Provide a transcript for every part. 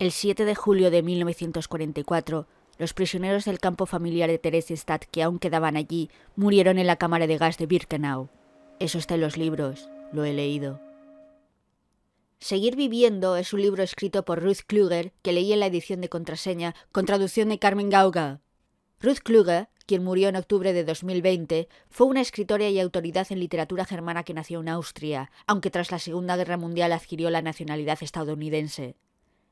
El 7 de julio de 1944, los prisioneros del campo familiar de Theresienstadt que aún quedaban allí murieron en la cámara de gas de Birkenau. Eso está en los libros, lo he leído. Seguir viviendo es un libro escrito por Ruth Kluger que leí en la edición de contraseña con traducción de Carmen Gauga. Ruth Kluger, quien murió en octubre de 2020, fue una escritora y autoridad en literatura germana que nació en Austria, aunque tras la Segunda Guerra Mundial adquirió la nacionalidad estadounidense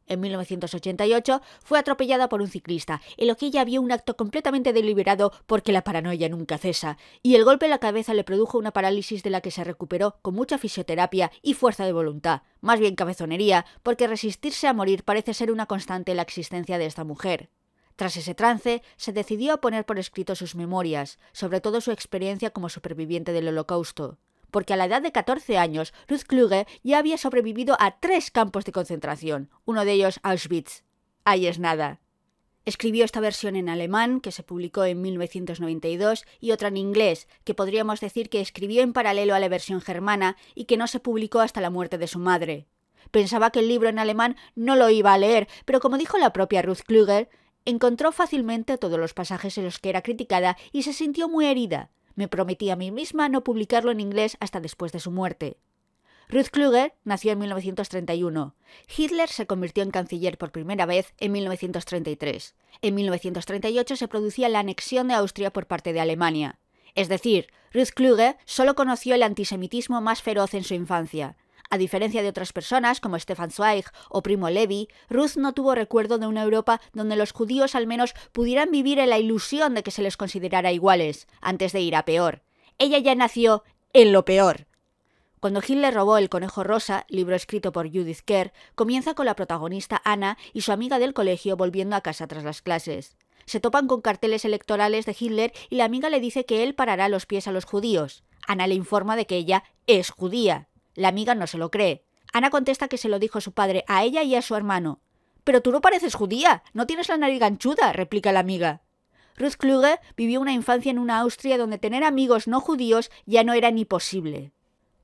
en 1988, fue atropellada por un ciclista, en lo que ella vio un acto completamente deliberado porque la paranoia nunca cesa, y el golpe en la cabeza le produjo una parálisis de la que se recuperó con mucha fisioterapia y fuerza de voluntad, más bien cabezonería, porque resistirse a morir parece ser una constante en la existencia de esta mujer. Tras ese trance, se decidió a poner por escrito sus memorias, sobre todo su experiencia como superviviente del Holocausto porque a la edad de 14 años, Ruth Kluge ya había sobrevivido a tres campos de concentración, uno de ellos Auschwitz. Ahí es nada. Escribió esta versión en alemán, que se publicó en 1992, y otra en inglés, que podríamos decir que escribió en paralelo a la versión germana y que no se publicó hasta la muerte de su madre. Pensaba que el libro en alemán no lo iba a leer, pero como dijo la propia Ruth Kluger, encontró fácilmente todos los pasajes en los que era criticada y se sintió muy herida. Me prometí a mí misma no publicarlo en inglés hasta después de su muerte. Ruth Kluger nació en 1931. Hitler se convirtió en canciller por primera vez en 1933. En 1938 se producía la anexión de Austria por parte de Alemania. Es decir, Ruth Kluger solo conoció el antisemitismo más feroz en su infancia. A diferencia de otras personas como Stefan Zweig o Primo Levi, Ruth no tuvo recuerdo de una Europa donde los judíos al menos pudieran vivir en la ilusión de que se les considerara iguales, antes de ir a peor. Ella ya nació en lo peor. Cuando Hitler robó El Conejo Rosa, libro escrito por Judith Kerr, comienza con la protagonista Ana y su amiga del colegio volviendo a casa tras las clases. Se topan con carteles electorales de Hitler y la amiga le dice que él parará los pies a los judíos. Ana le informa de que ella es judía. La amiga no se lo cree. Ana contesta que se lo dijo su padre a ella y a su hermano. Pero tú no pareces judía, no tienes la nariz ganchuda, replica la amiga. Ruth Kluge vivió una infancia en una Austria donde tener amigos no judíos ya no era ni posible.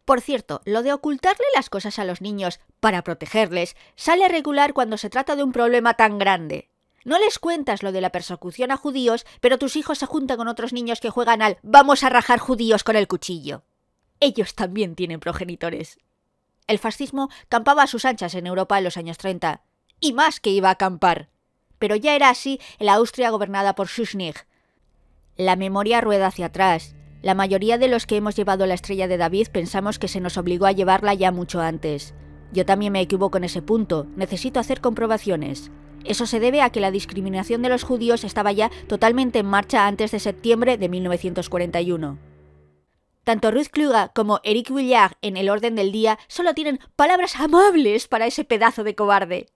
Por cierto, lo de ocultarle las cosas a los niños para protegerles sale regular cuando se trata de un problema tan grande. No les cuentas lo de la persecución a judíos, pero tus hijos se juntan con otros niños que juegan al vamos a rajar judíos con el cuchillo ellos también tienen progenitores. El fascismo campaba a sus anchas en Europa en los años 30, y más que iba a acampar. Pero ya era así en la Austria gobernada por Schuschnigg. La memoria rueda hacia atrás. La mayoría de los que hemos llevado la estrella de David pensamos que se nos obligó a llevarla ya mucho antes. Yo también me equivoco en ese punto, necesito hacer comprobaciones. Eso se debe a que la discriminación de los judíos estaba ya totalmente en marcha antes de septiembre de 1941. Tanto Ruth Kluga como Eric Villard en El Orden del Día solo tienen palabras amables para ese pedazo de cobarde.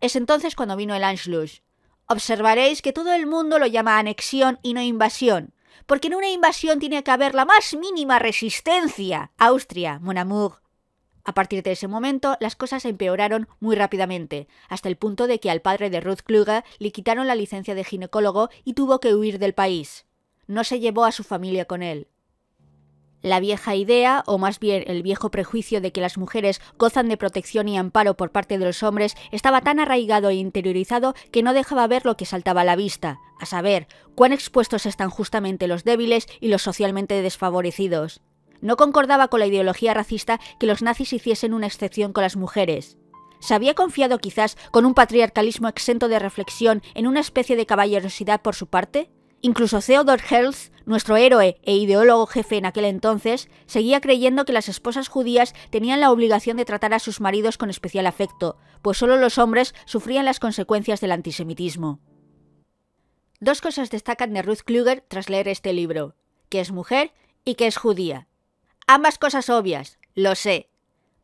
Es entonces cuando vino el Anschluss. Observaréis que todo el mundo lo llama anexión y no invasión, porque en una invasión tiene que haber la más mínima resistencia. Austria, mon A partir de ese momento, las cosas empeoraron muy rápidamente, hasta el punto de que al padre de Ruth Kluger le quitaron la licencia de ginecólogo y tuvo que huir del país. No se llevó a su familia con él. La vieja idea, o más bien el viejo prejuicio de que las mujeres gozan de protección y amparo por parte de los hombres, estaba tan arraigado e interiorizado que no dejaba ver lo que saltaba a la vista, a saber, cuán expuestos están justamente los débiles y los socialmente desfavorecidos. No concordaba con la ideología racista que los nazis hiciesen una excepción con las mujeres. Se había confiado quizás con un patriarcalismo exento de reflexión en una especie de caballerosidad por su parte, Incluso Theodor Herzl, nuestro héroe e ideólogo jefe en aquel entonces, seguía creyendo que las esposas judías tenían la obligación de tratar a sus maridos con especial afecto, pues solo los hombres sufrían las consecuencias del antisemitismo. Dos cosas destacan de Ruth Kluger tras leer este libro, que es mujer y que es judía. Ambas cosas obvias, lo sé,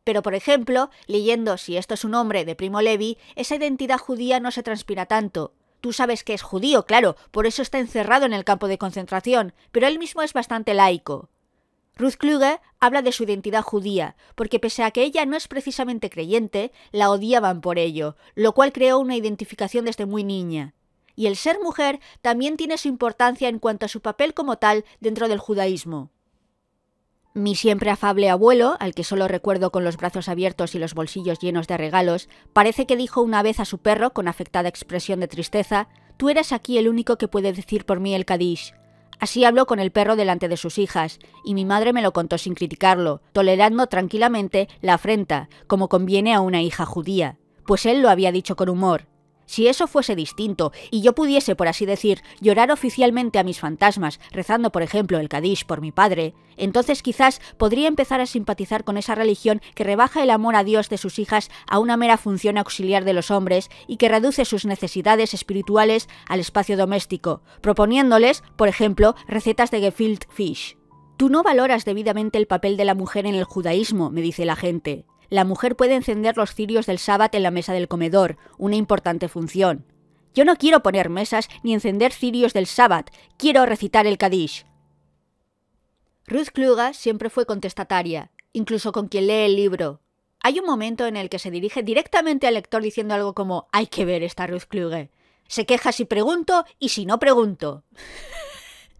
pero, por ejemplo, leyendo Si esto es un hombre de Primo Levi, esa identidad judía no se transpira tanto, Tú sabes que es judío, claro, por eso está encerrado en el campo de concentración, pero él mismo es bastante laico. Ruth Kluge habla de su identidad judía, porque pese a que ella no es precisamente creyente, la odiaban por ello, lo cual creó una identificación desde muy niña. Y el ser mujer también tiene su importancia en cuanto a su papel como tal dentro del judaísmo. Mi siempre afable abuelo, al que solo recuerdo con los brazos abiertos y los bolsillos llenos de regalos, parece que dijo una vez a su perro, con afectada expresión de tristeza, Tú eres aquí el único que puede decir por mí el Kadish. Así habló con el perro delante de sus hijas, y mi madre me lo contó sin criticarlo, tolerando tranquilamente la afrenta, como conviene a una hija judía, pues él lo había dicho con humor, si eso fuese distinto y yo pudiese, por así decir, llorar oficialmente a mis fantasmas, rezando por ejemplo el Kadish por mi padre, entonces quizás podría empezar a simpatizar con esa religión que rebaja el amor a Dios de sus hijas a una mera función auxiliar de los hombres y que reduce sus necesidades espirituales al espacio doméstico, proponiéndoles, por ejemplo, recetas de gefilte fish. Tú no valoras debidamente el papel de la mujer en el judaísmo, me dice la gente la mujer puede encender los cirios del sábado en la mesa del comedor, una importante función. Yo no quiero poner mesas ni encender cirios del sábado, quiero recitar el Kadish. Ruth Kluge siempre fue contestataria, incluso con quien lee el libro. Hay un momento en el que se dirige directamente al lector diciendo algo como hay que ver esta Ruth Kluge. Se queja si pregunto y si no pregunto.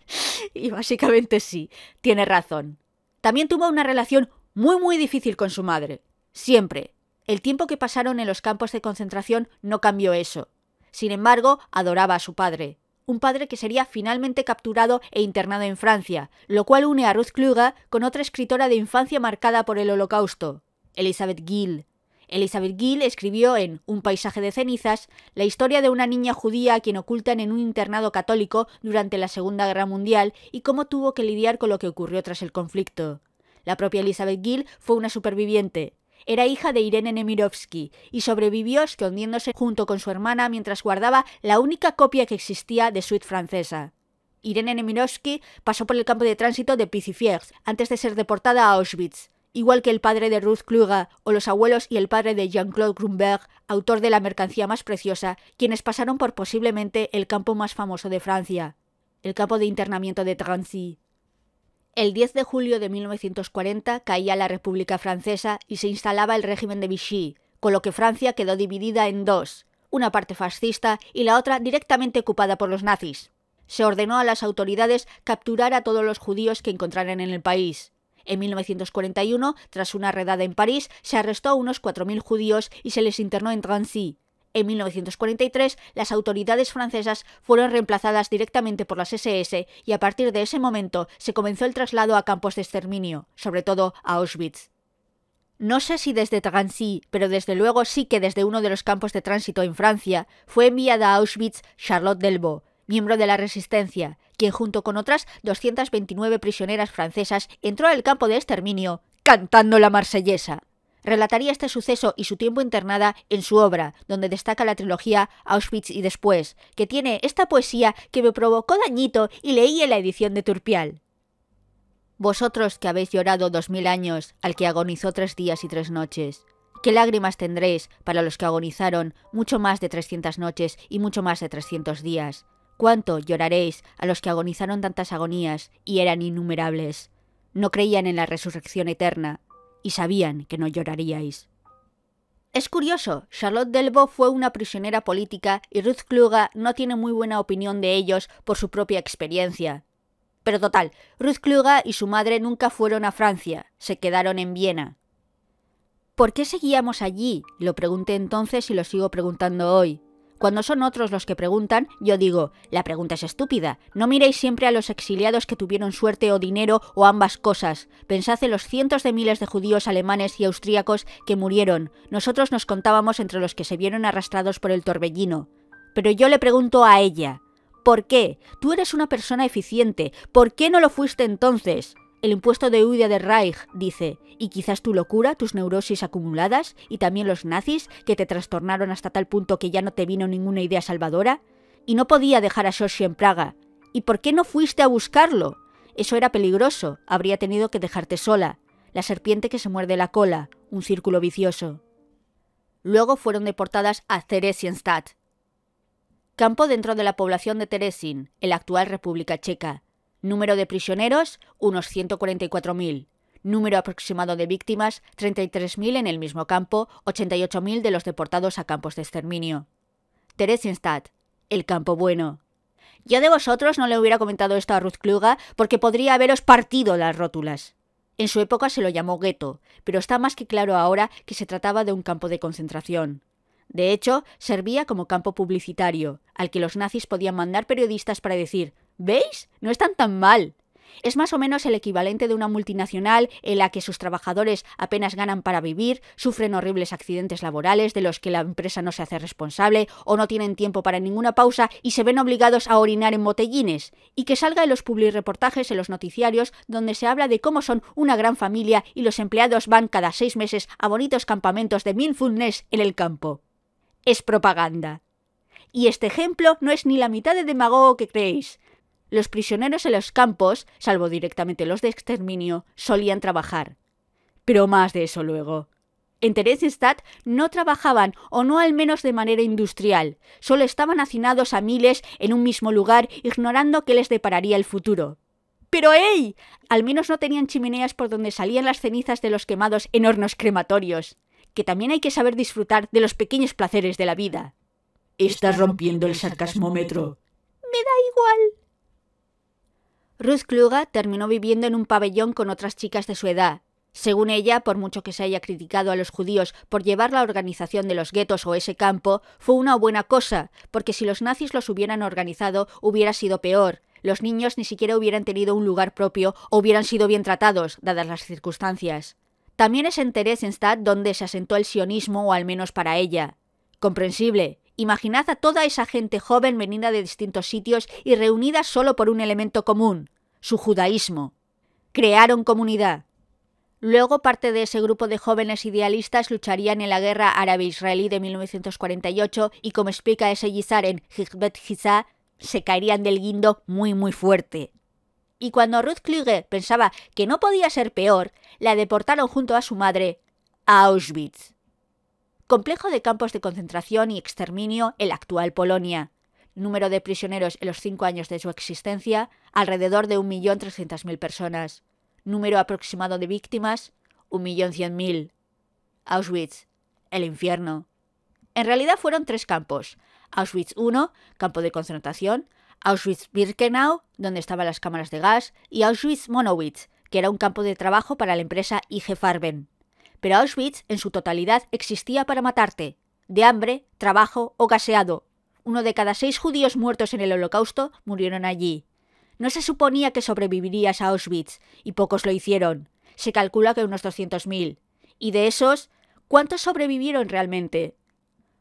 y básicamente sí, tiene razón. También tuvo una relación muy muy difícil con su madre. Siempre. El tiempo que pasaron en los campos de concentración no cambió eso. Sin embargo, adoraba a su padre, un padre que sería finalmente capturado e internado en Francia, lo cual une a Ruth Kluger con otra escritora de infancia marcada por el Holocausto, Elizabeth Gill. Elizabeth Gill escribió en Un paisaje de cenizas la historia de una niña judía a quien ocultan en un internado católico durante la Segunda Guerra Mundial y cómo tuvo que lidiar con lo que ocurrió tras el conflicto. La propia Elizabeth Gill fue una superviviente, era hija de Irene Nemirovsky y sobrevivió escondiéndose junto con su hermana mientras guardaba la única copia que existía de Suite francesa. Irene Nemirovsky pasó por el campo de tránsito de Picifiers antes de ser deportada a Auschwitz, igual que el padre de Ruth Kluger o los abuelos y el padre de Jean-Claude Grunberg, autor de La mercancía más preciosa, quienes pasaron por posiblemente el campo más famoso de Francia, el campo de internamiento de Trancy. El 10 de julio de 1940 caía la República Francesa y se instalaba el régimen de Vichy, con lo que Francia quedó dividida en dos, una parte fascista y la otra directamente ocupada por los nazis. Se ordenó a las autoridades capturar a todos los judíos que encontraran en el país. En 1941, tras una redada en París, se arrestó a unos 4.000 judíos y se les internó en Drancy, en 1943, las autoridades francesas fueron reemplazadas directamente por las SS y a partir de ese momento se comenzó el traslado a campos de exterminio, sobre todo a Auschwitz. No sé si desde Drancy, pero desde luego sí que desde uno de los campos de tránsito en Francia, fue enviada a Auschwitz Charlotte Delvaux, miembro de la Resistencia, quien junto con otras 229 prisioneras francesas entró al campo de exterminio cantando la marsellesa. Relataría este suceso y su tiempo internada en su obra, donde destaca la trilogía Auschwitz y después, que tiene esta poesía que me provocó dañito y leí en la edición de Turpial. Vosotros que habéis llorado dos mil años al que agonizó tres días y tres noches, ¿Qué lágrimas tendréis para los que agonizaron mucho más de trescientas noches y mucho más de trescientos días? ¿Cuánto lloraréis a los que agonizaron tantas agonías y eran innumerables? No creían en la resurrección eterna, y sabían que no lloraríais. Es curioso, Charlotte Delbo fue una prisionera política y Ruth Kluga no tiene muy buena opinión de ellos por su propia experiencia. Pero total, Ruth Kluga y su madre nunca fueron a Francia, se quedaron en Viena. ¿Por qué seguíamos allí? Lo pregunté entonces y lo sigo preguntando hoy. Cuando son otros los que preguntan, yo digo, la pregunta es estúpida. No miréis siempre a los exiliados que tuvieron suerte o dinero o ambas cosas. Pensad en los cientos de miles de judíos alemanes y austríacos que murieron. Nosotros nos contábamos entre los que se vieron arrastrados por el torbellino. Pero yo le pregunto a ella, ¿por qué? Tú eres una persona eficiente, ¿por qué no lo fuiste entonces? El impuesto de huida de Reich, dice, y quizás tu locura, tus neurosis acumuladas, y también los nazis, que te trastornaron hasta tal punto que ya no te vino ninguna idea salvadora. Y no podía dejar a Shoshi en Praga. ¿Y por qué no fuiste a buscarlo? Eso era peligroso, habría tenido que dejarte sola. La serpiente que se muerde la cola, un círculo vicioso. Luego fueron deportadas a Theresienstadt, campo dentro de la población de Teresin, en la actual República Checa, Número de prisioneros, unos 144.000. Número aproximado de víctimas, 33.000 en el mismo campo, 88.000 de los deportados a campos de exterminio. Theresienstadt, el campo bueno. Yo de vosotros no le hubiera comentado esto a Ruth Kluga porque podría haberos partido las rótulas. En su época se lo llamó gueto, pero está más que claro ahora que se trataba de un campo de concentración. De hecho, servía como campo publicitario, al que los nazis podían mandar periodistas para decir ¿Veis? No están tan mal. Es más o menos el equivalente de una multinacional en la que sus trabajadores apenas ganan para vivir, sufren horribles accidentes laborales de los que la empresa no se hace responsable o no tienen tiempo para ninguna pausa y se ven obligados a orinar en botellines, y que salga en los reportajes en los noticiarios donde se habla de cómo son una gran familia y los empleados van cada seis meses a bonitos campamentos de mil mindfulness en el campo. Es propaganda. Y este ejemplo no es ni la mitad de demagogo que creéis los prisioneros en los campos, salvo directamente los de exterminio, solían trabajar. Pero más de eso luego. En Theresienstadt no trabajaban, o no al menos de manera industrial, solo estaban hacinados a miles en un mismo lugar, ignorando qué les depararía el futuro. Pero ¡ey! Al menos no tenían chimeneas por donde salían las cenizas de los quemados en hornos crematorios, que también hay que saber disfrutar de los pequeños placeres de la vida. Estás rompiendo el sarcasmómetro. Me da igual. Ruth Kluga terminó viviendo en un pabellón con otras chicas de su edad. Según ella, por mucho que se haya criticado a los judíos por llevar la organización de los guetos o ese campo, fue una buena cosa, porque si los nazis los hubieran organizado hubiera sido peor. Los niños ni siquiera hubieran tenido un lugar propio o hubieran sido bien tratados, dadas las circunstancias. También es en Theresienstadt donde se asentó el sionismo, o al menos para ella. Comprensible, Imaginad a toda esa gente joven venida de distintos sitios y reunida solo por un elemento común, su judaísmo. Crearon comunidad. Luego parte de ese grupo de jóvenes idealistas lucharían en la guerra árabe-israelí de 1948 y como explica ese Yizar en Hizbet Giza, se caerían del guindo muy muy fuerte. Y cuando Ruth Kluge pensaba que no podía ser peor, la deportaron junto a su madre a Auschwitz, complejo de campos de concentración y exterminio en la actual Polonia número de prisioneros en los cinco años de su existencia, alrededor de 1.300.000 personas. Número aproximado de víctimas, 1.100.000. Auschwitz, el infierno. En realidad fueron tres campos. Auschwitz I, campo de concentración, Auschwitz-Birkenau, donde estaban las cámaras de gas, y Auschwitz-Monowitz, que era un campo de trabajo para la empresa IG Farben. Pero Auschwitz en su totalidad existía para matarte, de hambre, trabajo o gaseado, uno de cada seis judíos muertos en el holocausto murieron allí. No se suponía que sobrevivirías a Auschwitz, y pocos lo hicieron. Se calcula que unos 200.000. Y de esos, ¿cuántos sobrevivieron realmente?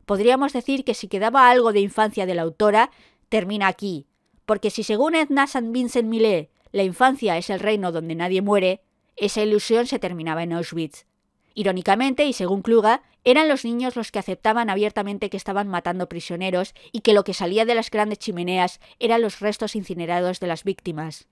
Podríamos decir que si quedaba algo de infancia de la autora, termina aquí. Porque si según Edna St. Vincent Millet, la infancia es el reino donde nadie muere, esa ilusión se terminaba en Auschwitz. Irónicamente, y según Kluga, eran los niños los que aceptaban abiertamente que estaban matando prisioneros y que lo que salía de las grandes chimeneas eran los restos incinerados de las víctimas.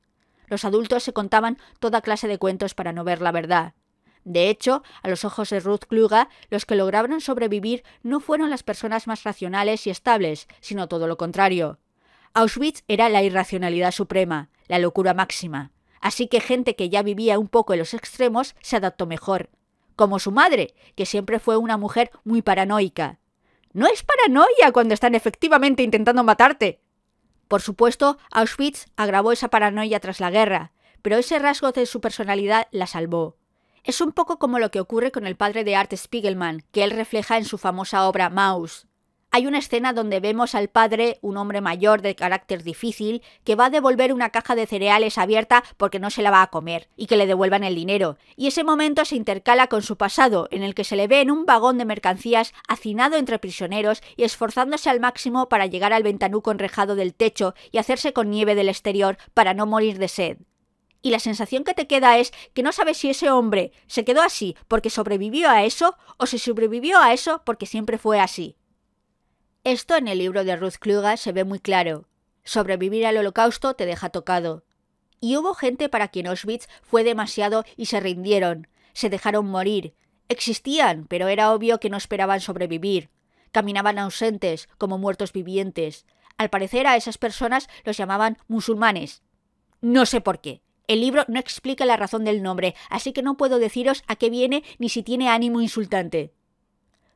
Los adultos se contaban toda clase de cuentos para no ver la verdad. De hecho, a los ojos de Ruth Kluga, los que lograron sobrevivir no fueron las personas más racionales y estables, sino todo lo contrario. Auschwitz era la irracionalidad suprema, la locura máxima. Así que gente que ya vivía un poco en los extremos se adaptó mejor, como su madre, que siempre fue una mujer muy paranoica. No es paranoia cuando están efectivamente intentando matarte. Por supuesto, Auschwitz agravó esa paranoia tras la guerra, pero ese rasgo de su personalidad la salvó. Es un poco como lo que ocurre con el padre de Art Spiegelman, que él refleja en su famosa obra Maus. Hay una escena donde vemos al padre, un hombre mayor de carácter difícil, que va a devolver una caja de cereales abierta porque no se la va a comer y que le devuelvan el dinero. Y ese momento se intercala con su pasado, en el que se le ve en un vagón de mercancías hacinado entre prisioneros y esforzándose al máximo para llegar al ventanuco enrejado del techo y hacerse con nieve del exterior para no morir de sed y la sensación que te queda es que no sabes si ese hombre se quedó así porque sobrevivió a eso o se sobrevivió a eso porque siempre fue así. Esto en el libro de Ruth Kluga se ve muy claro. Sobrevivir al holocausto te deja tocado. Y hubo gente para quien Auschwitz fue demasiado y se rindieron, se dejaron morir. Existían, pero era obvio que no esperaban sobrevivir. Caminaban ausentes, como muertos vivientes. Al parecer a esas personas los llamaban musulmanes. No sé por qué. El libro no explica la razón del nombre, así que no puedo deciros a qué viene ni si tiene ánimo insultante.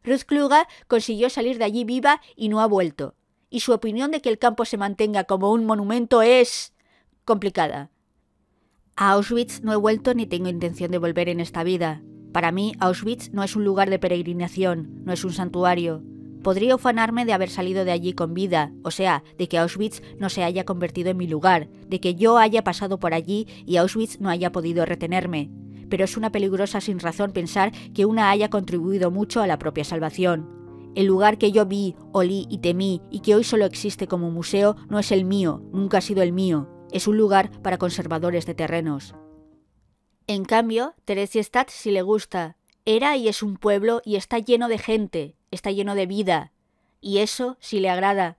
Ruth Kluger consiguió salir de allí viva y no ha vuelto. Y su opinión de que el campo se mantenga como un monumento es complicada. A Auschwitz no he vuelto ni tengo intención de volver en esta vida. Para mí, Auschwitz no es un lugar de peregrinación, no es un santuario. Podría ufanarme de haber salido de allí con vida, o sea, de que Auschwitz no se haya convertido en mi lugar, de que yo haya pasado por allí y Auschwitz no haya podido retenerme pero es una peligrosa sin razón pensar que una haya contribuido mucho a la propia salvación. El lugar que yo vi, olí y temí y que hoy solo existe como museo no es el mío, nunca ha sido el mío, es un lugar para conservadores de terrenos. En cambio, Teresiestad sí si le gusta. Era y es un pueblo y está lleno de gente, está lleno de vida. Y eso sí le agrada,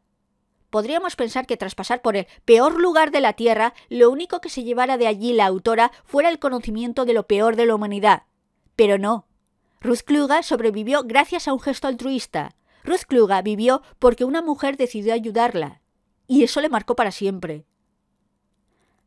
podríamos pensar que tras pasar por el peor lugar de la Tierra, lo único que se llevara de allí la autora fuera el conocimiento de lo peor de la humanidad. Pero no. Ruth Kluga sobrevivió gracias a un gesto altruista. Ruth Kluga vivió porque una mujer decidió ayudarla. Y eso le marcó para siempre.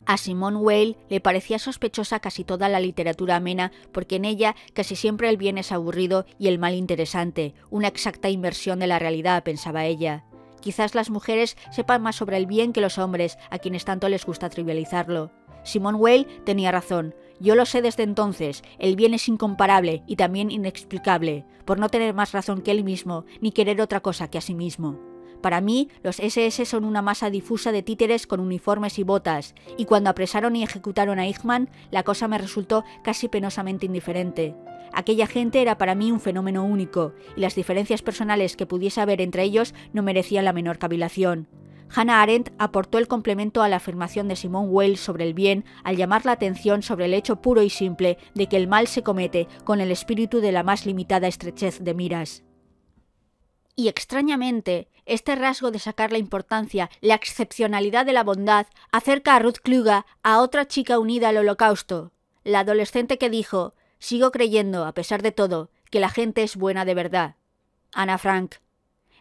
A Simone Weil le parecía sospechosa casi toda la literatura amena, porque en ella casi siempre el bien es aburrido y el mal interesante, una exacta inversión de la realidad, pensaba ella. Quizás las mujeres sepan más sobre el bien que los hombres, a quienes tanto les gusta trivializarlo. Simon Weil tenía razón. Yo lo sé desde entonces, el bien es incomparable y también inexplicable, por no tener más razón que él mismo, ni querer otra cosa que a sí mismo. Para mí, los SS son una masa difusa de títeres con uniformes y botas, y cuando apresaron y ejecutaron a Eichmann, la cosa me resultó casi penosamente indiferente. Aquella gente era para mí un fenómeno único, y las diferencias personales que pudiese haber entre ellos no merecían la menor cavilación. Hannah Arendt aportó el complemento a la afirmación de Simone Weil sobre el bien al llamar la atención sobre el hecho puro y simple de que el mal se comete con el espíritu de la más limitada estrechez de miras. Y extrañamente, este rasgo de sacar la importancia, la excepcionalidad de la bondad, acerca a Ruth Kluga a otra chica unida al holocausto, la adolescente que dijo, sigo creyendo, a pesar de todo, que la gente es buena de verdad. Ana Frank.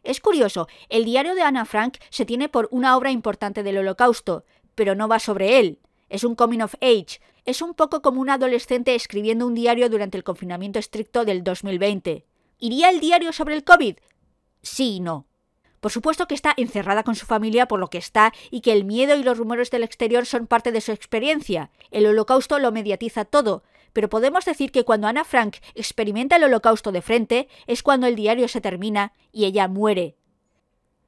Es curioso, el diario de Ana Frank se tiene por una obra importante del holocausto, pero no va sobre él. Es un coming of age, es un poco como un adolescente escribiendo un diario durante el confinamiento estricto del 2020. ¿Iría el diario sobre el COVID? sí y no. Por supuesto que está encerrada con su familia por lo que está y que el miedo y los rumores del exterior son parte de su experiencia. El holocausto lo mediatiza todo, pero podemos decir que cuando Ana Frank experimenta el holocausto de frente es cuando el diario se termina y ella muere.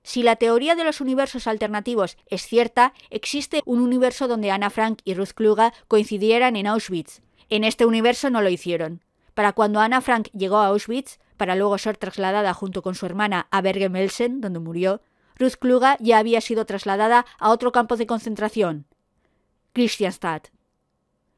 Si la teoría de los universos alternativos es cierta, existe un universo donde Ana Frank y Ruth Kluga coincidieran en Auschwitz. En este universo no lo hicieron. Para cuando Ana Frank llegó a Auschwitz, para luego ser trasladada junto con su hermana a Bergen-Belsen, donde murió, Ruth Kluga ya había sido trasladada a otro campo de concentración, Christianstadt,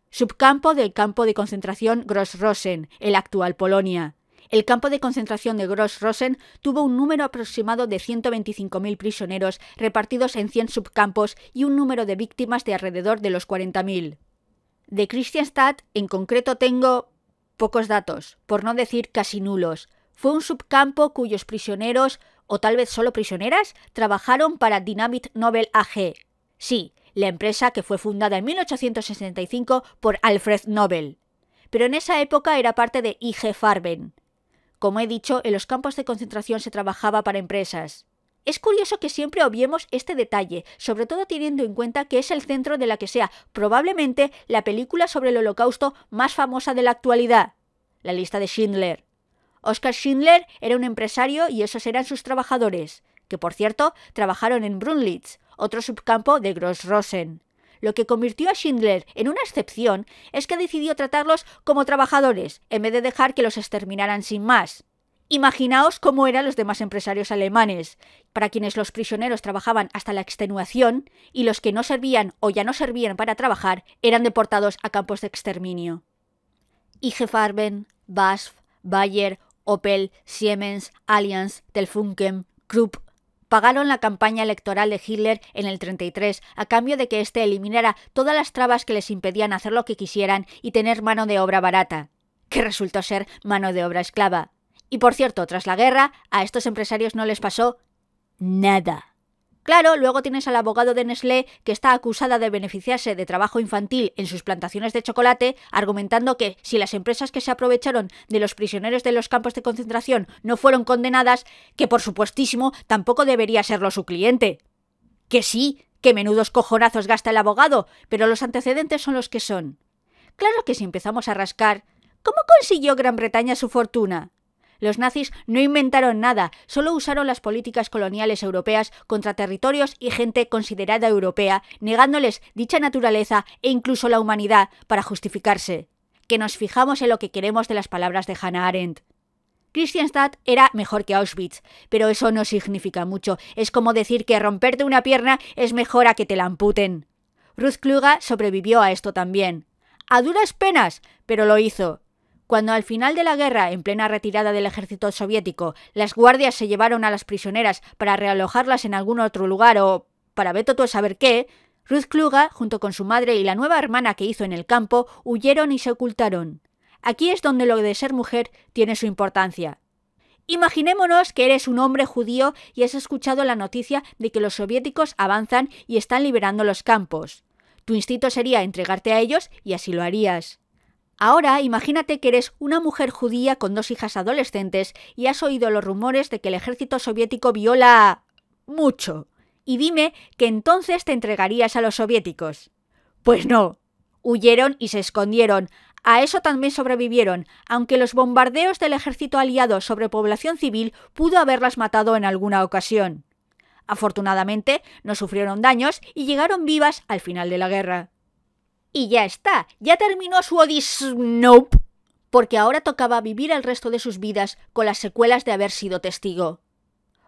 subcampo del campo de concentración Gross-Rosen, el actual Polonia. El campo de concentración de Gross-Rosen tuvo un número aproximado de 125.000 prisioneros repartidos en 100 subcampos y un número de víctimas de alrededor de los 40.000. De Christianstadt en concreto tengo Pocos datos, por no decir casi nulos. Fue un subcampo cuyos prisioneros, o tal vez solo prisioneras, trabajaron para Dynamit Nobel AG. Sí, la empresa que fue fundada en 1865 por Alfred Nobel. Pero en esa época era parte de IG Farben. Como he dicho, en los campos de concentración se trabajaba para empresas. Es curioso que siempre obviemos este detalle, sobre todo teniendo en cuenta que es el centro de la que sea probablemente la película sobre el holocausto más famosa de la actualidad, la lista de Schindler. Oscar Schindler era un empresario y esos eran sus trabajadores, que por cierto trabajaron en Brunlitz, otro subcampo de Gross-Rosen. Lo que convirtió a Schindler en una excepción es que decidió tratarlos como trabajadores, en vez de dejar que los exterminaran sin más. Imaginaos cómo eran los demás empresarios alemanes, para quienes los prisioneros trabajaban hasta la extenuación y los que no servían o ya no servían para trabajar eran deportados a campos de exterminio. IG Farben, BASF, Bayer, Opel, Siemens, Allianz, Telfunken, Krupp pagaron la campaña electoral de Hitler en el 33 a cambio de que éste eliminara todas las trabas que les impedían hacer lo que quisieran y tener mano de obra barata, que resultó ser mano de obra esclava. Y por cierto, tras la guerra, a estos empresarios no les pasó nada. Claro, luego tienes al abogado de Nestlé que está acusada de beneficiarse de trabajo infantil en sus plantaciones de chocolate, argumentando que si las empresas que se aprovecharon de los prisioneros de los campos de concentración no fueron condenadas, que por supuestísimo tampoco debería serlo su cliente. Que sí, que menudos cojonazos gasta el abogado, pero los antecedentes son los que son. Claro que si empezamos a rascar, ¿cómo consiguió Gran Bretaña su fortuna? Los nazis no inventaron nada, solo usaron las políticas coloniales europeas contra territorios y gente considerada europea, negándoles dicha naturaleza e incluso la humanidad para justificarse. Que nos fijamos en lo que queremos de las palabras de Hannah Arendt. Christianstadt era mejor que Auschwitz, pero eso no significa mucho. Es como decir que romperte una pierna es mejor a que te la amputen. Ruth Kluga sobrevivió a esto también. A duras penas, pero lo hizo. Cuando al final de la guerra, en plena retirada del ejército soviético, las guardias se llevaron a las prisioneras para realojarlas en algún otro lugar o para ver tú saber qué, Ruth Kluga, junto con su madre y la nueva hermana que hizo en el campo, huyeron y se ocultaron. Aquí es donde lo de ser mujer tiene su importancia. Imaginémonos que eres un hombre judío y has escuchado la noticia de que los soviéticos avanzan y están liberando los campos. Tu instinto sería entregarte a ellos y así lo harías. Ahora imagínate que eres una mujer judía con dos hijas adolescentes y has oído los rumores de que el ejército soviético viola mucho. Y dime que entonces te entregarías a los soviéticos. Pues no. Huyeron y se escondieron. A eso también sobrevivieron, aunque los bombardeos del ejército aliado sobre población civil pudo haberlas matado en alguna ocasión. Afortunadamente, no sufrieron daños y llegaron vivas al final de la guerra. Y ya está, ya terminó su odisea, Porque ahora tocaba vivir el resto de sus vidas con las secuelas de haber sido testigo.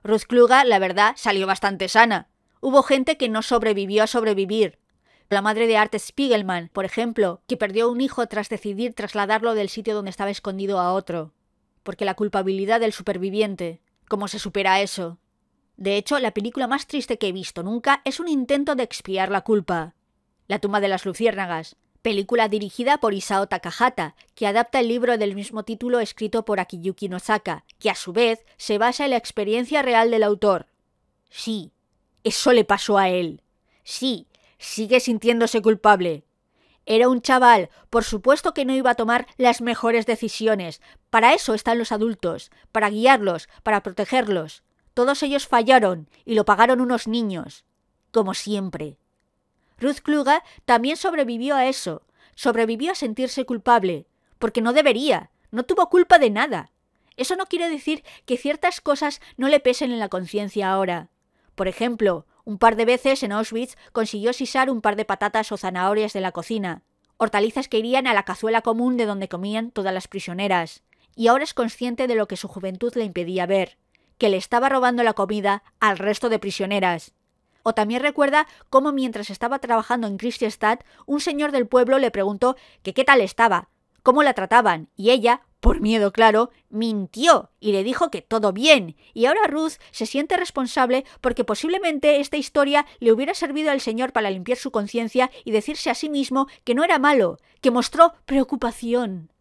Ruth Kluga, la verdad, salió bastante sana. Hubo gente que no sobrevivió a sobrevivir. La madre de Art Spiegelman, por ejemplo, que perdió un hijo tras decidir trasladarlo del sitio donde estaba escondido a otro. Porque la culpabilidad del superviviente. ¿Cómo se supera eso? De hecho, la película más triste que he visto nunca es un intento de expiar la culpa. La tumba de las luciérnagas, película dirigida por Isao Takahata, que adapta el libro del mismo título escrito por Akiyuki Nosaka, que a su vez se basa en la experiencia real del autor. Sí, eso le pasó a él. Sí, sigue sintiéndose culpable. Era un chaval, por supuesto que no iba a tomar las mejores decisiones. Para eso están los adultos, para guiarlos, para protegerlos. Todos ellos fallaron y lo pagaron unos niños. Como siempre. Ruth Kluger también sobrevivió a eso, sobrevivió a sentirse culpable, porque no debería, no tuvo culpa de nada. Eso no quiere decir que ciertas cosas no le pesen en la conciencia ahora. Por ejemplo, un par de veces en Auschwitz consiguió sisar un par de patatas o zanahorias de la cocina, hortalizas que irían a la cazuela común de donde comían todas las prisioneras, y ahora es consciente de lo que su juventud le impedía ver, que le estaba robando la comida al resto de prisioneras. O también recuerda cómo mientras estaba trabajando en Kristiestad, un señor del pueblo le preguntó que qué tal estaba, cómo la trataban, y ella, por miedo claro, mintió y le dijo que todo bien. Y ahora Ruth se siente responsable porque posiblemente esta historia le hubiera servido al Señor para limpiar su conciencia y decirse a sí mismo que no era malo, que mostró preocupación.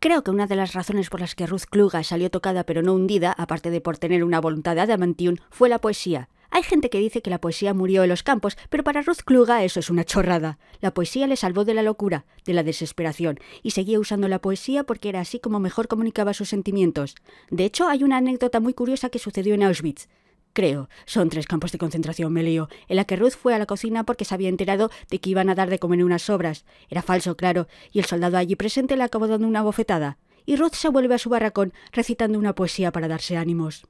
Creo que una de las razones por las que Ruth Kluga salió tocada pero no hundida, aparte de por tener una voluntad de adamantium, fue la poesía. Hay gente que dice que la poesía murió en los campos, pero para Ruth Kluga eso es una chorrada. La poesía le salvó de la locura, de la desesperación, y seguía usando la poesía porque era así como mejor comunicaba sus sentimientos. De hecho, hay una anécdota muy curiosa que sucedió en Auschwitz. Creo, son tres campos de concentración, me lío, en la que Ruth fue a la cocina porque se había enterado de que iban a dar de comer unas sobras. Era falso, claro, y el soldado allí presente le acabó dando una bofetada. Y Ruth se vuelve a su barracón recitando una poesía para darse ánimos.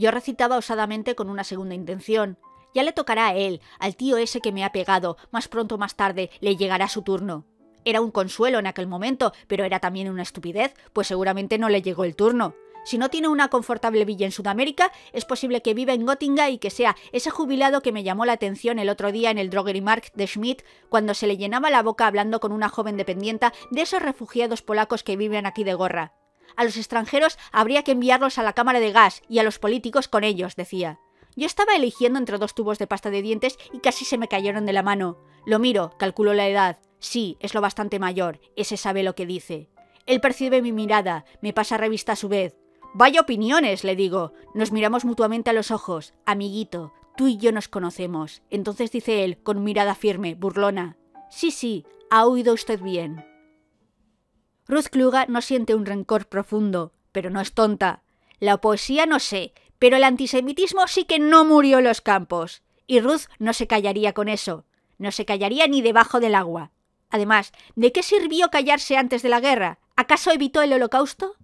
Yo recitaba osadamente con una segunda intención. Ya le tocará a él, al tío ese que me ha pegado, más pronto o más tarde le llegará su turno. Era un consuelo en aquel momento, pero era también una estupidez, pues seguramente no le llegó el turno. Si no tiene una confortable villa en Sudamérica, es posible que viva en Gotinga y que sea ese jubilado que me llamó la atención el otro día en el Mark de Schmidt cuando se le llenaba la boca hablando con una joven dependienta de esos refugiados polacos que viven aquí de gorra. A los extranjeros habría que enviarlos a la cámara de gas y a los políticos con ellos, decía. Yo estaba eligiendo entre dos tubos de pasta de dientes y casi se me cayeron de la mano. Lo miro, calculo la edad. Sí, es lo bastante mayor, ese sabe lo que dice. Él percibe mi mirada, me pasa revista a su vez. Vaya opiniones, le digo. Nos miramos mutuamente a los ojos. Amiguito, tú y yo nos conocemos. Entonces dice él, con mirada firme, burlona. Sí, sí, ha oído usted bien. Ruth Kluga no siente un rencor profundo, pero no es tonta. La poesía no sé, pero el antisemitismo sí que no murió en los campos. Y Ruth no se callaría con eso. No se callaría ni debajo del agua. Además, ¿de qué sirvió callarse antes de la guerra? ¿Acaso evitó el holocausto?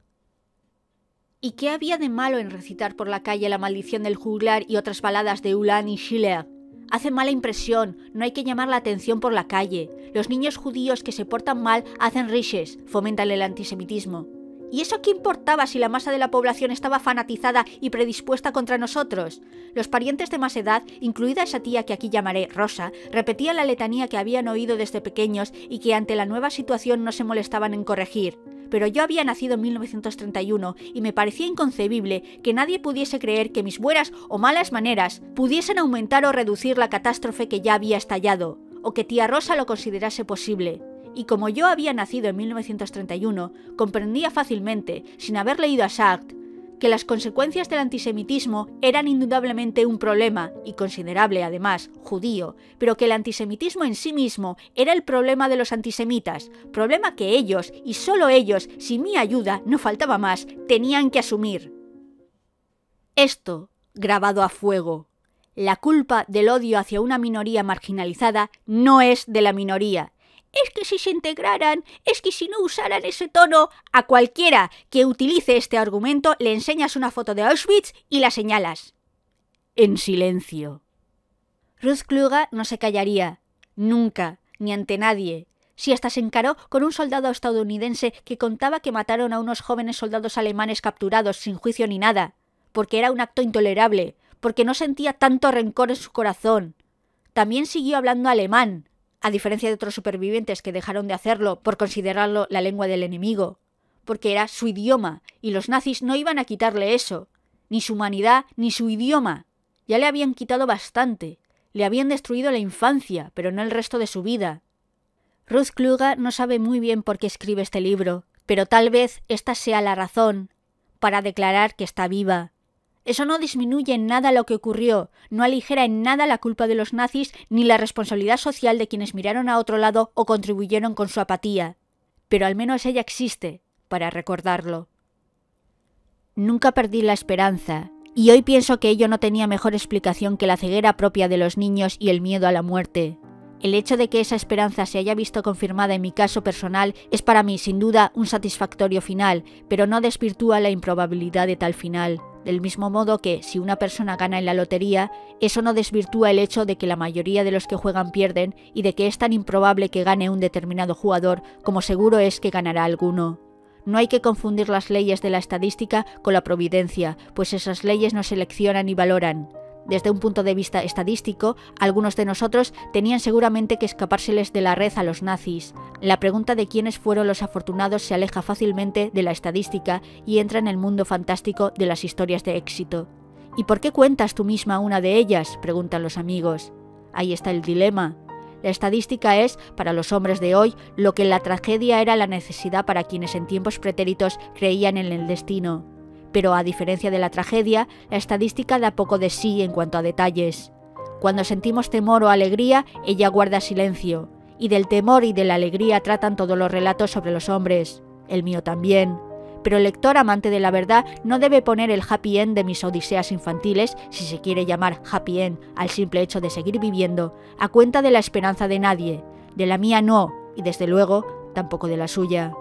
¿Y qué había de malo en recitar por la calle la maldición del juglar y otras baladas de Ulan y Schiller? Hace mala impresión, no hay que llamar la atención por la calle. Los niños judíos que se portan mal hacen rishes, fomentan el antisemitismo. ¿Y eso qué importaba si la masa de la población estaba fanatizada y predispuesta contra nosotros? Los parientes de más edad, incluida esa tía que aquí llamaré Rosa, repetían la letanía que habían oído desde pequeños y que ante la nueva situación no se molestaban en corregir pero yo había nacido en 1931 y me parecía inconcebible que nadie pudiese creer que mis buenas o malas maneras pudiesen aumentar o reducir la catástrofe que ya había estallado, o que tía Rosa lo considerase posible. Y como yo había nacido en 1931, comprendía fácilmente, sin haber leído a Sartre, que las consecuencias del antisemitismo eran indudablemente un problema, y considerable además, judío, pero que el antisemitismo en sí mismo era el problema de los antisemitas, problema que ellos, y solo ellos, sin mi ayuda, no faltaba más, tenían que asumir. Esto, grabado a fuego. La culpa del odio hacia una minoría marginalizada no es de la minoría, es que si se integraran, es que si no usaran ese tono, a cualquiera que utilice este argumento le enseñas una foto de Auschwitz y la señalas. En silencio. Ruth Kluger no se callaría, nunca, ni ante nadie, si hasta se encaró con un soldado estadounidense que contaba que mataron a unos jóvenes soldados alemanes capturados sin juicio ni nada, porque era un acto intolerable, porque no sentía tanto rencor en su corazón. También siguió hablando alemán, a diferencia de otros supervivientes que dejaron de hacerlo por considerarlo la lengua del enemigo, porque era su idioma, y los nazis no iban a quitarle eso, ni su humanidad, ni su idioma. Ya le habían quitado bastante, le habían destruido la infancia, pero no el resto de su vida. Ruth Kluger no sabe muy bien por qué escribe este libro, pero tal vez esta sea la razón para declarar que está viva, eso no disminuye en nada lo que ocurrió, no aligera en nada la culpa de los nazis ni la responsabilidad social de quienes miraron a otro lado o contribuyeron con su apatía. Pero al menos ella existe, para recordarlo. Nunca perdí la esperanza, y hoy pienso que ello no tenía mejor explicación que la ceguera propia de los niños y el miedo a la muerte. El hecho de que esa esperanza se haya visto confirmada en mi caso personal es para mí sin duda un satisfactorio final, pero no desvirtúa la improbabilidad de tal final del mismo modo que si una persona gana en la lotería, eso no desvirtúa el hecho de que la mayoría de los que juegan pierden y de que es tan improbable que gane un determinado jugador como seguro es que ganará alguno. No hay que confundir las leyes de la estadística con la providencia, pues esas leyes no seleccionan y valoran. Desde un punto de vista estadístico, algunos de nosotros tenían seguramente que escapárseles de la red a los nazis. La pregunta de quiénes fueron los afortunados se aleja fácilmente de la estadística y entra en el mundo fantástico de las historias de éxito. ¿Y por qué cuentas tú misma una de ellas? preguntan los amigos. Ahí está el dilema. La estadística es, para los hombres de hoy, lo que en la tragedia era la necesidad para quienes en tiempos pretéritos creían en el destino pero a diferencia de la tragedia, la estadística da poco de sí en cuanto a detalles. Cuando sentimos temor o alegría, ella guarda silencio, y del temor y de la alegría tratan todos los relatos sobre los hombres, el mío también. Pero el lector amante de la verdad no debe poner el happy end de mis odiseas infantiles, si se quiere llamar happy end al simple hecho de seguir viviendo, a cuenta de la esperanza de nadie, de la mía no, y desde luego tampoco de la suya.